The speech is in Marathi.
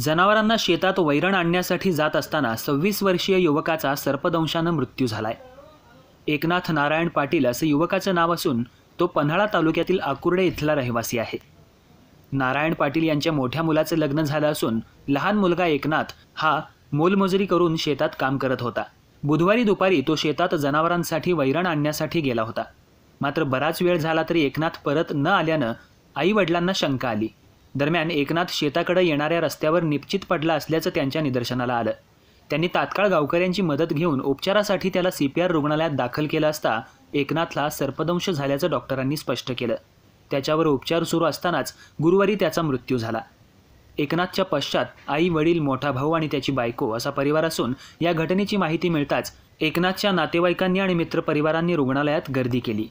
जनावरांना शेतात वैरण आणण्यासाठी जात असताना सव्वीस वर्षीय युवकाचा सर्पदंशानं मृत्यू झालाय एकनाथ नारायण पाटील असं युवकाचं नाव असून तो पन्हाळा तालुक्यातील आकुर्डे इथला रहिवासी आहे नारायण पाटील यांच्या मोठ्या मुलाचं लग्न झालं असून लहान मुलगा एकनाथ हा मोलमजुरी करून शेतात काम करत होता बुधवारी दुपारी तो शेतात जनावरांसाठी वैरण आणण्यासाठी गेला होता मात्र बराच वेळ झाला तरी एकनाथ परत न आल्यानं आई वडिलांना शंका आली दरम्यान एकनाथ शेताकडे येणाऱ्या रस्त्यावर निप्चित पडला असल्याचं त्यांच्या निदर्शनाला आलं त्यांनी तात्काळ गावकऱ्यांची मदत घेऊन उपचारासाठी त्याला सी पी आर रुग्णालयात दाखल केलं असता एकनाथला सर्पदंश झाल्याचं डॉक्टरांनी स्पष्ट केलं त्याच्यावर उपचार सुरू असतानाच गुरुवारी त्याचा मृत्यू झाला एकनाथच्या पश्चात आई वडील मोठा भाऊ आणि त्याची बायको असा परिवार असून या घटनेची माहिती मिळताच एकनाथच्या नातेवाईकांनी आणि मित्रपरिवारांनी रुग्णालयात गर्दी केली